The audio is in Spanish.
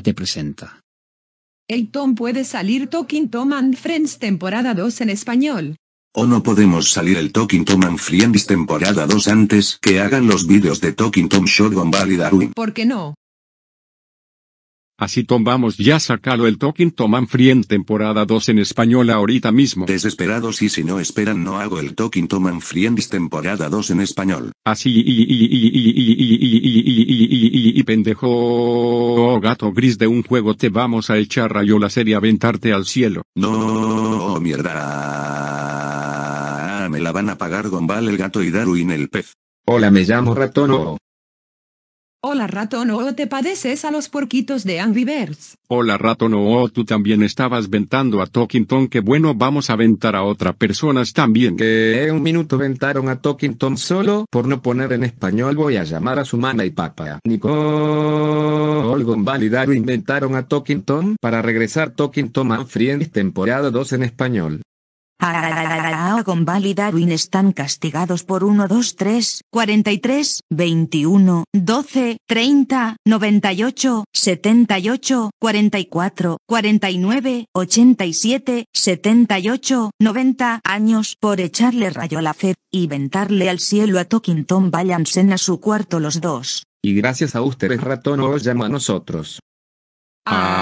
te presenta. El Tom puede salir Talking Tom and Friends temporada 2 en español. O no podemos salir el Talking Tom and Friends temporada 2 antes que hagan los vídeos de Talking Tom Show Valley ¿Por qué no? Así tomamos ya sacalo el Talking Toman Friend temporada 2 en español ahorita mismo. Desesperados y si no esperan no hago el Talking Toman Friends temporada 2 en español. Así y, y, pendejo gato gris de un juego te vamos a echar la serie aventarte al cielo. No, mierda. Me la van a pagar Gombal el gato y Darwin el pez. Hola me llamo ratono. Hola ratón te padeces a los porquitos de Angry Birds. Hola ratón tú también estabas ventando a Tom. que bueno vamos a ventar a otras personas también. Que un minuto ventaron a Tom solo por no poner en español voy a llamar a su mamá y papá. Nicole Gonvalidaro inventaron a Tom para regresar a Friends temporada 2 en español con y Darwin están castigados por 1, 2, 3, 43, 21, 12, 30, 98, 78, 44, 49, 87, 78, 90 años por echarle rayo a la fe y ventarle al cielo a Tom Váyanse a su cuarto los dos. Y gracias a ustedes ratón os llama a nosotros. Ah.